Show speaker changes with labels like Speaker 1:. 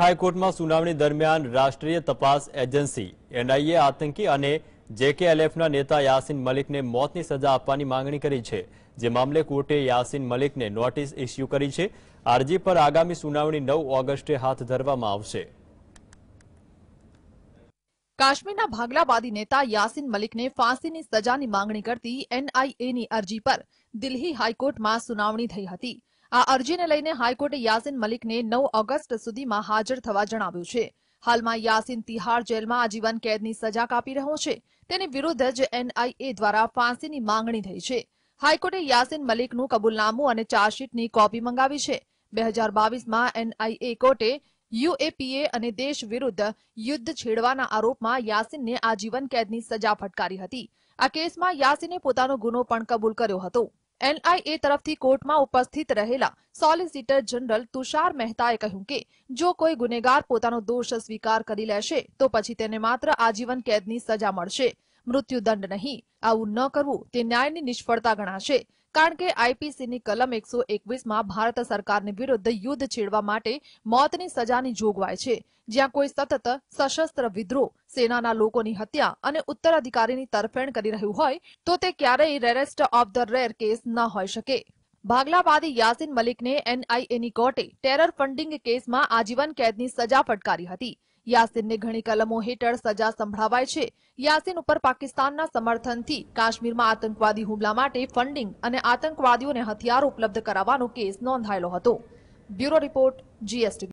Speaker 1: હાઈકોર્ટમાં સુનાવણી દરમિયાન રાષ્ટ્રીય તપાસ એજન્સી એનઆઈએ આતંકી અને જેકેએલએફના નેતા યાસીન મલિકને મોતની સજા આપવાની માંગણી કરી છે જે મામલે કોર્ટે યાસીન મલિકને નોટિસ ઇસ્યુ કરી છે અરજી પર આગામી સુનાવણી નવ ઓગસ્ટે હાથ ધરવામાં આવશે
Speaker 2: કાશ્મીરના ભાગલાવાદી નેતા યાસીન મલિકને ફાંસીની સજાની માંગણી કરતી એનઆઈએની અરજી પર દિલ્હી હાઈકોર્ટમાં સુનાવણી થઈ હતી આ અરજીને લઈને હાઈકોર્ટે યાસીન મલિકને નવ ઓગસ્ટ સુધીમાં હાજર થવા જણાવ્યું છે હાલમાં યાસીન તિહાર જેલમાં આજીવન કેદની સજા કાપી રહ્યો છે તેની વિરુદ્ધ જ એનઆઈએ દ્વારા ફાંસીની માંગણી થઈ છે હાઈકોર્ટે યાસીન મલિકનું કબૂલનામું અને ચાર્જશીટની કોપી મંગાવી છે બે હજાર બાવીસમાં એનઆઈએ કોર્ટે યુએપીએ અને દેશ વિરુદ્ધ યુદ્ધ છેડવાના આરોપમાં યાસીનને આજીવન કેદની સજા ફટકારી હતી આ કેસમાં યાસીને પોતાનો ગુનો પણ કબૂલ કર્યો હતો એનઆઈએ તરફથી કોર્ટમાં ઉપસ્થિત રહેલા સોલિસિટર જનરલ તુષાર મહેતાએ કહ્યું કે જો કોઈ ગુનેગાર પોતાનો દોષ સ્વીકાર કરી લેશે તો પછી તેને માત્ર આજીવન કેદની સજા મળશે મૃત્યુદંડ નહીં આવું ન કરવું તે ન્યાયની નિષ્ફળતા ગણાશે કારણ કે આઈપીસીની કલમ એકસો એકવીસમાં ભારત સરકારની વિરુદ્ધ યુદ્ધ છેડવા માટે મોતની સજાની જોગવાઈ છે જ્યાં કોઈ સતત સશસ્ત્ર વિદ્રોહ સેનાના લોકોની હત્યા અને ઉત્તરાધિકારીની તરફેણ કરી રહ્યું હોય તો તે ક્યારેય rarest of the rare case ન હોઈ શકે ભાગલાવાદી યાસીન મલિકને એનઆઈએની કોર્ટે ટેરર ફંડિંગ કેસમાં આજીવન કેદની સજા ફટકારી હતી યાસીનને ઘણી કલમો હેઠળ સજા સંભળાવાય છે યાસીન ઉપર પાકિસ્તાનના સમર્થનથી કાશ્મીરમાં આતંકવાદી હુમલા માટે ફંડિંગ અને આતંકવાદીઓને હથિયારો ઉપલબ્ધ કરાવવાનો કેસ નોંધાયેલો હતો બ્યુરો રિપોર્ટ જીએસટી